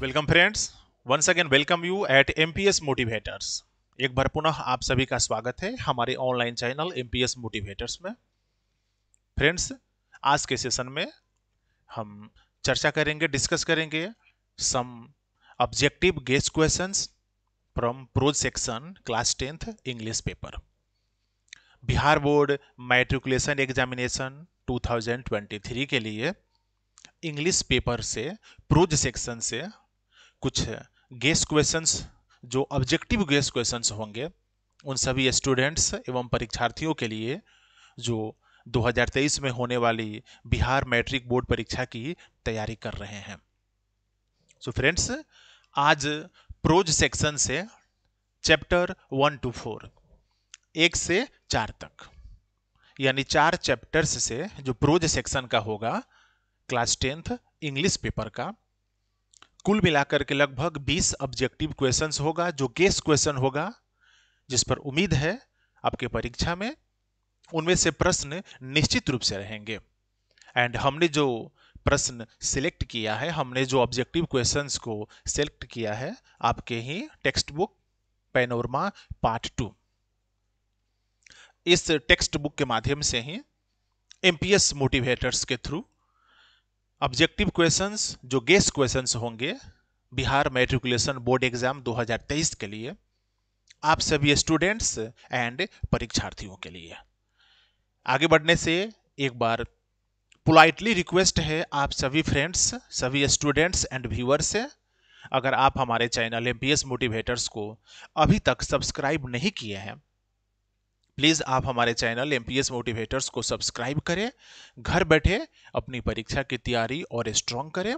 Welcome friends once again welcome you at M P S motivators एक बार पुनः आप सभी का स्वागत है हमारे online channel M P S motivators में फ्रेंड्स आज के सेशन में हम चर्चा करेंगे डिस्कस करेंगे some objective guess questions from prose section class tenth English paper Bihar board matriculation examination 2023 के लिए इंग्लिश पेपर से प्रोज सेक्शन से कुछ गेस क्वेश्चंस जो ऑब्जेक्टिव गेस क्वेश्चंस होंगे उन सभी स्टूडेंट्स एवं परीक्षार्थियों के लिए जो 2023 में होने वाली बिहार मैट्रिक बोर्ड परीक्षा की तैयारी कर रहे हैं सो so फ्रेंड्स आज प्रोज सेक्शन से चैप्टर वन टू फोर एक से चार तक यानी चार चैप्टर्स से जो प्रोज सेक्शन का होगा क्लास टेंथ इंग्लिश पेपर का कुल मिलाकर के लगभग 20 ऑब्जेक्टिव क्वेश्चंस होगा जो गेस क्वेश्चन होगा जिस पर उम्मीद है आपके परीक्षा में उनमें से प्रश्न निश्चित रूप से रहेंगे एंड हमने जो प्रश्न सिलेक्ट किया है हमने जो ऑब्जेक्टिव क्वेश्चंस को सिलेक्ट किया है आपके ही textbook Panorama part two इस टेक्स्ट बुक के माध्यम से ही एमपीएस मोटिवेटर्स के थ्रू ऑब्जेक्टिव क्वेश्चंस जो गेस्ट क्वेश्चंस होंगे बिहार मेट्रिकुलेशन बोर्ड एग्जाम 2023 के लिए आप सभी स्टूडेंट्स एंड परीक्षार्थियों के लिए आगे बढ़ने से एक बार पोलाइटली रिक्वेस्ट है आप सभी फ्रेंड्स सभी स्टूडेंट्स एंड व्यूअर्स से अगर आप हमारे चैनल एम मोटिवेटर्स को अभी तक सब्सक्राइब नहीं किए हैं प्लीज़ आप हमारे चैनल एम मोटिवेटर्स को सब्सक्राइब करें घर बैठे अपनी परीक्षा की तैयारी और स्ट्रॉन्ग करें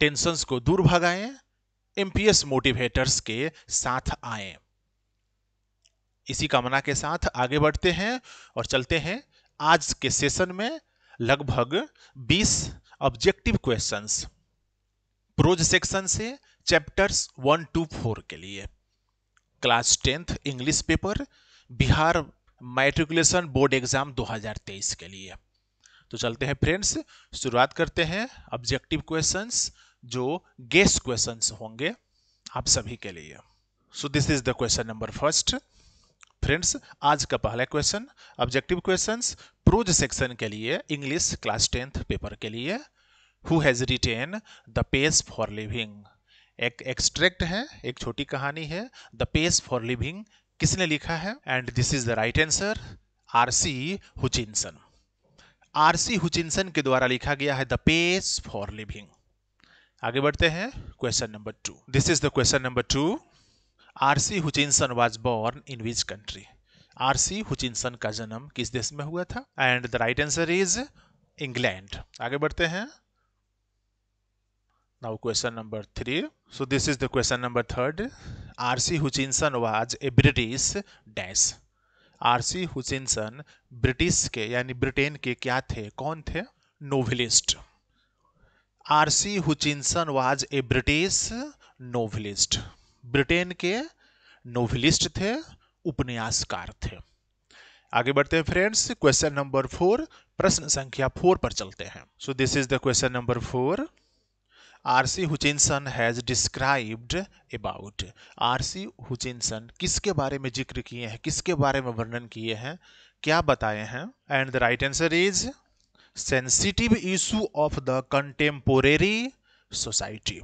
टेंशन्स को दूर भगाएं एम मोटिवेटर्स के साथ आए इसी कामना के साथ आगे बढ़ते हैं और चलते हैं आज के सेशन में लगभग 20 ऑब्जेक्टिव क्वेश्चंस प्रोज सेक्शन से चैप्टर्स वन टू फोर के लिए class tenth English paper Bihar matriculation board exam 2023 के लिए तो चलते हैं फ्रेंड्स शुरुआत करते हैं ऑब्जेक्टिव क्वेश्चंस जो गेस क्वेश्चंस होंगे आप सभी के लिए so this is the question number first friends आज का पहला question objective questions prose section के लिए इंग्लिश क्लास टेंथ पेपर के लिए who has written the pace for living एक एक्सट्रैक्ट है एक छोटी कहानी है द पेस फॉर लिविंग किसने लिखा है and this is the right answer RC Hutchinson RC Hutchinson के द्वारा लिखा गया है द पेस फॉर लिविंग आगे बढ़ते हैं question number two this is the question number two RC Hutchinson was born in which country आरसी हुचिनसन का जन्म किस देश में हुआ था and the right answer is England आगे बढ़ते हैं Now question number three. So this is the question number third. R.C. Hutchinson was a British dash. R.C. Hutchinson British के यानी ब्रिटेन के क्या थे कौन थे novelist RC Hutchinson was a British novelist. Britain के नोवेलिस्ट थे उपन्यासकार थे आगे बढ़ते हैं फ्रेंड्स क्वेश्चन नंबर फोर प्रश्न संख्या फोर पर चलते हैं so this is the question number four RC Hutchinson has described about RC Hutchinson किसके बारे में जिक्र किए हैं किसके बारे में वर्णन किए हैं क्या बताए हैं and the right answer is sensitive issue of the contemporary society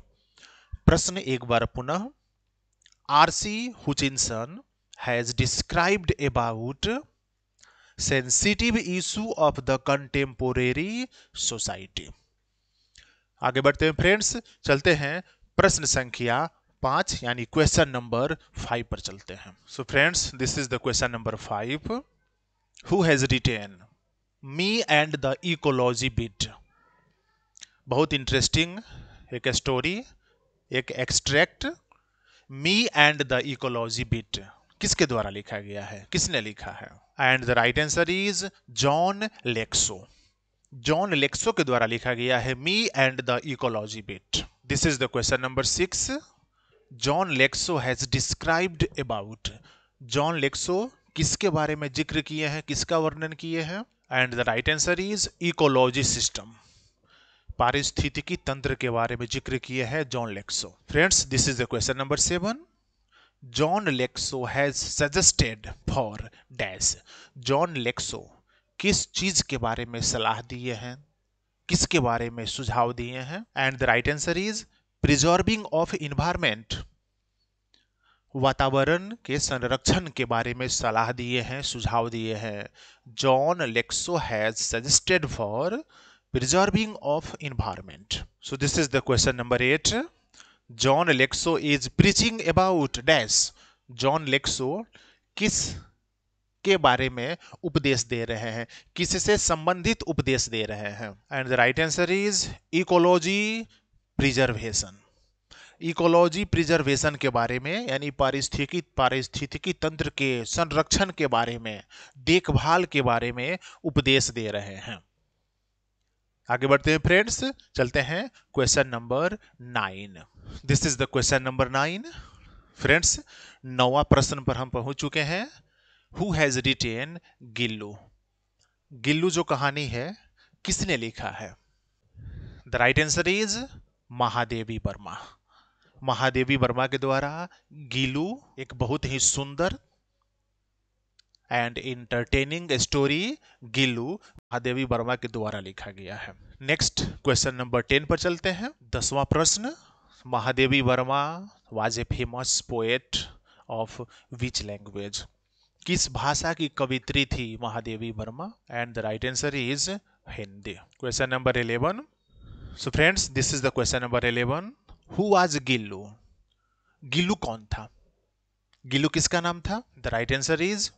प्रश्न एक बार पुनः RC Hutchinson has described about sensitive issue of the contemporary society आगे बढ़ते हैं फ्रेंड्स चलते हैं प्रश्न संख्या पांच यानी क्वेश्चन नंबर फाइव पर चलते हैं so friends this is the question number five who has written me and the ecology bit बहुत इंटरेस्टिंग एक स्टोरी एक extract me and the ecology bit किसके द्वारा लिखा गया है किसने लिखा है and the right answer is John Lexo John Lexo के द्वारा लिखा गया है me and the ecology bit this is the question number six John Lexo has described about John लेक्सो किसके बारे में जिक्र किए हैं किसका वर्णन किए हैं and the right answer is ecology system पारिस्थितिकी तंत्र के बारे में जिक्र किए हैं John Lexo friends this is the question number seven John Lexo has suggested for dash John Lexo किस चीज के बारे में सलाह दिए हैं किसके बारे में सुझाव दिए हैं and the right answer is preserving of environment वातावरण के संरक्षण के बारे में सलाह दिए हैं सुझाव दिए हैं John Lexo has suggested for preserving of environment so this is the question number eight John Lexo is preaching about dash John Lexo किस के बारे में उपदेश दे रहे हैं किससे संबंधित उपदेश दे रहे हैं and the right answer is ecology preservation ecology preservation के बारे में यानी पारिस्थितिकी पारिस्थितिकी तंत्र के संरक्षण के बारे में देखभाल के बारे में उपदेश दे रहे हैं आगे बढ़ते हैं फ्रेंड्स चलते हैं question number nine this is the question number nine friends नौवा प्रश्न पर हम पहुंच चुके हैं who has written Gillu Gillu जो कहानी है किसने लिखा है the right answer is Mahadevi Varma Mahadevi Varma के द्वारा गिल्लू एक बहुत ही सुंदर and entertaining story Gillu Mahadevi Varma के द्वारा लिखा गया है नेक्स्ट क्वेश्चन नंबर टेन पर चलते हैं दसवां प्रश्न Mahadevi Varma was a famous poet of which language किस भाषा की कवित्री थी Mahadevi Varma and the right answer is Hindi question number eleven so friends this is the question number eleven who was Gillu Gillu कौन था गिल्लू किसका नाम था the right answer is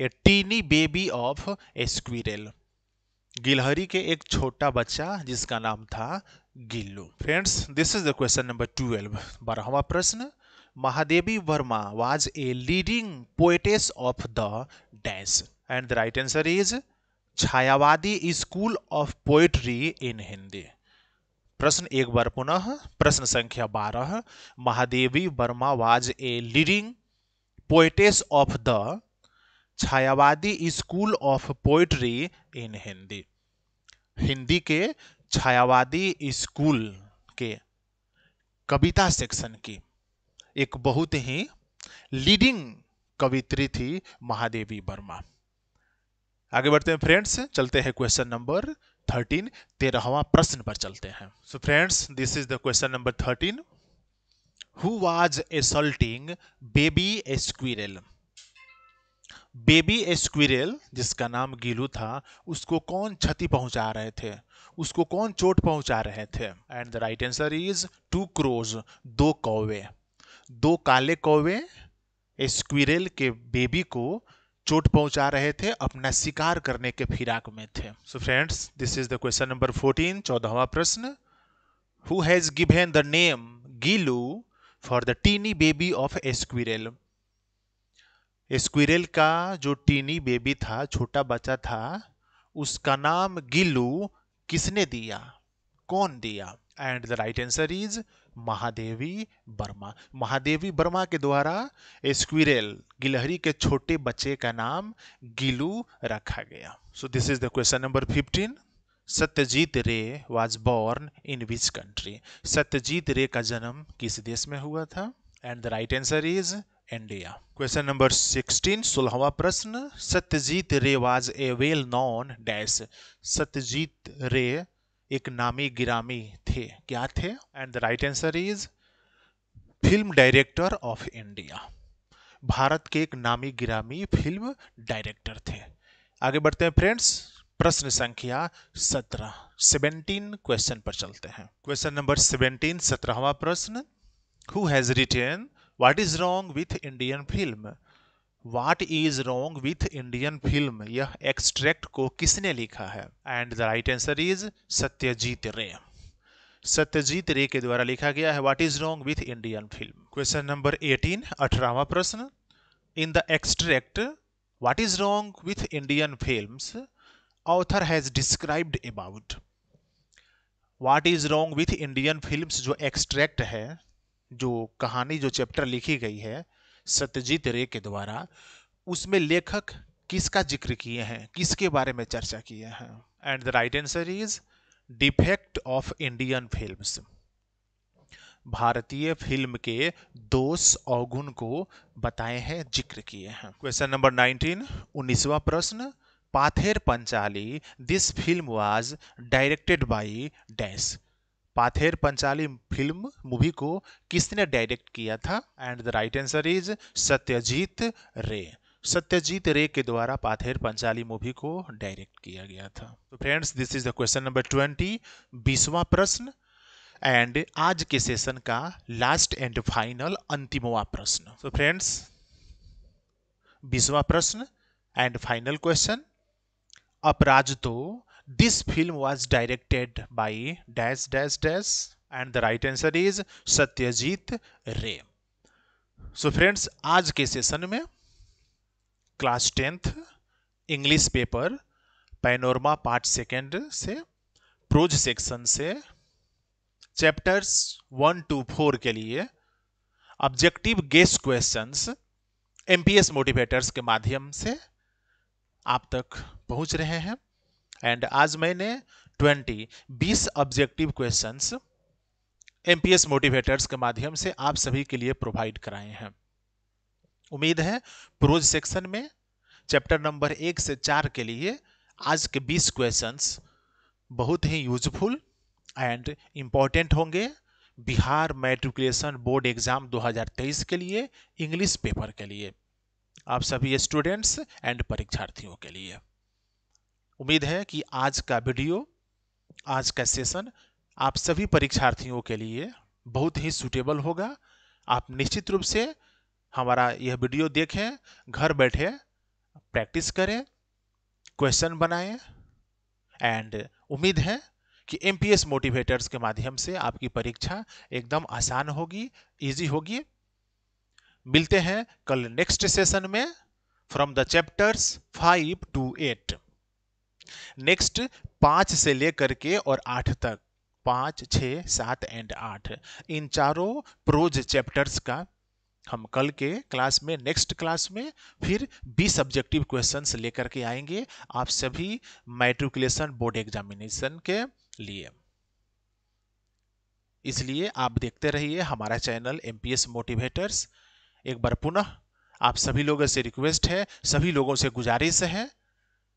a tiny baby of a squirrel गिलहरी के एक छोटा बच्चा जिसका नाम था Gillu friends this is the question number twelve बारहवा प्रश्न Mahadevi Verma was a leading poetess of the dance. And the right answer is Chhayavadi school of poetry in Hindi प्रश्न एक बार पुनः प्रश्न संख्या बारह Mahadevi Varma was a leading poetess of the Chhayavadi school of poetry in Hindi Hindi के छायावादी स्कूल के कविता सेक्शन की एक बहुत ही लीडिंग कवित्री थी महादेवी वर्मा आगे बढ़ते हैं फ्रेंड्स चलते हैं क्वेश्चन नंबर थर्टीन तेरहवा प्रश्न पर चलते हैं so friends this is the question number thirteen who was assaulting baby squirrel baby squirrel जिसका नाम गिलू था उसको कौन क्षति पहुंचा रहे थे उसको कौन चोट पहुंचा रहे थे and the right answer is two crows दो कौवे दो काले कौवे स्क्विरेल के बेबी को चोट पहुंचा रहे थे अपना शिकार करने के फिराक में थे so friends this is the question number fourteen चौदहवा प्रश्न who has given the name Gillu for the tiny baby of squirrel squirrel का जो टीनी बेबी था छोटा बच्चा था उसका नाम गिलू किसने दिया कौन दिया and the right answer is Mahadevi Varma Mahadevi Varma के द्वारा स्क्विरेल गिलहरी के छोटे बच्चे का नाम गिलू रखा गया so this is the question number fifteen Satyajit Ray was born in which country Satyajit Ray का जन्म किस देश में हुआ था and the right answer is India question number sixteen सोलहवा प्रश्न Satyajit Ray was a well known dash Satyajit Ray एक नामी गिरामी थे क्या थे and the right answer is film director of India भारत के एक नामी गिरामी फिल्म डायरेक्टर थे आगे बढ़ते हैं फ्रेंड्स प्रश्न संख्या सत्रह सेवेंटीन क्वेश्चन पर चलते हैं क्वेश्चन नंबर सेवेंटीन सत्रहवा प्रश्न who has written what is wrong with Indian film what is wrong with Indian film यह एक्सट्रैक्ट को किसने लिखा है and the right answer is Satyajit Ray Satyajit Ray के द्वारा लिखा गया है what is wrong with Indian film question number eighteen अठारहवा प्रश्न in the extract what is wrong with Indian film author has described about what is wrong with Indian film जो extract है जो कहानी जो चैप्टर लिखी गई है सत्यजीत रे के द्वारा उसमें लेखक किसका जिक्र किए हैं किसके बारे में चर्चा किए हैं and the right answer is defect of Indian film भारतीय फिल्म के दोष अवगुण को बताए हैं जिक्र किए हैं क्वेश्चन नंबर 19 उन्नीसवा प्रश्न Pather Panchali this film was directed by dash Pather Panchali film movie को किसने डायरेक्ट किया था and the right answer is Satyajit Ray Satyajit Ray के द्वारा पाथेर पंचाली मूवी को डायरेक्ट किया गया था तो friends this is the question number twenty बीसवा प्रश्न एंड आज के सेशन का लास्ट एंड फाइनल अंतिमवा प्रश्न तो फ्रेंड्स बीसवा प्रश्न एंड फाइनल क्वेश्चन अपराज तो This film was directed by dash dash dash and the right answer is Satyajit रे सो so फ्रेंड्स आज के सेशन में class tenth English paper panorama part second से प्रोज सेक्शन से चैप्टर्स वन टू फोर के लिए objective guess questions MPS motivators के माध्यम से आप तक पहुंच रहे हैं एंड आज मैंने ट्वेंटी बीस ऑब्जेक्टिव क्वेश्चंस एमपीएस मोटिवेटर्स के माध्यम से आप सभी के लिए प्रोवाइड कराए हैं उम्मीद है प्रोज सेक्शन में चैप्टर नंबर एक से चार के लिए आज के बीस क्वेश्चंस बहुत ही यूजफुल एंड इम्पॉर्टेंट होंगे बिहार मेट्रिकुलेशन बोर्ड एग्जाम 2023 के लिए इंग्लिश पेपर के लिए आप सभी स्टूडेंट्स एंड परीक्षार्थियों के लिए उम्मीद है कि आज का वीडियो आज का सेशन आप सभी परीक्षार्थियों के लिए बहुत ही सूटेबल होगा आप निश्चित रूप से हमारा यह वीडियो देखें घर बैठे प्रैक्टिस करें क्वेश्चन बनाएं एंड उम्मीद है कि एम मोटिवेटर्स के माध्यम से आपकी परीक्षा एकदम आसान होगी इजी होगी मिलते हैं कल नेक्स्ट सेशन में from the chapters five to eight next पाँच से लेकर के और आठ तक पाँच छः सात एंड आठ इन चारों प्रोज चैप्टर्स का हम कल के क्लास में नेक्स्ट क्लास में फिर बीस सब्जेक्टिव क्वेश्चंस लेकर के आएंगे आप सभी मैट्रिकुलेशन बोर्ड एग्जामिनेशन के लिए इसलिए आप देखते रहिए हमारा चैनल एम मोटिवेटर्स एक बार पुनः आप सभी लोगों से रिक्वेस्ट है सभी लोगों से गुजारिश है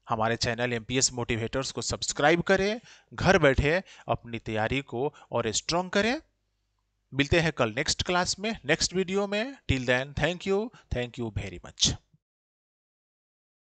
हमारे चैनल एम मोटिवेटर्स को सब्सक्राइब करें घर बैठे अपनी तैयारी को और स्ट्रॉन्ग करें मिलते हैं कल नेक्स्ट क्लास में नेक्स्ट वीडियो में till then thank you thank you very much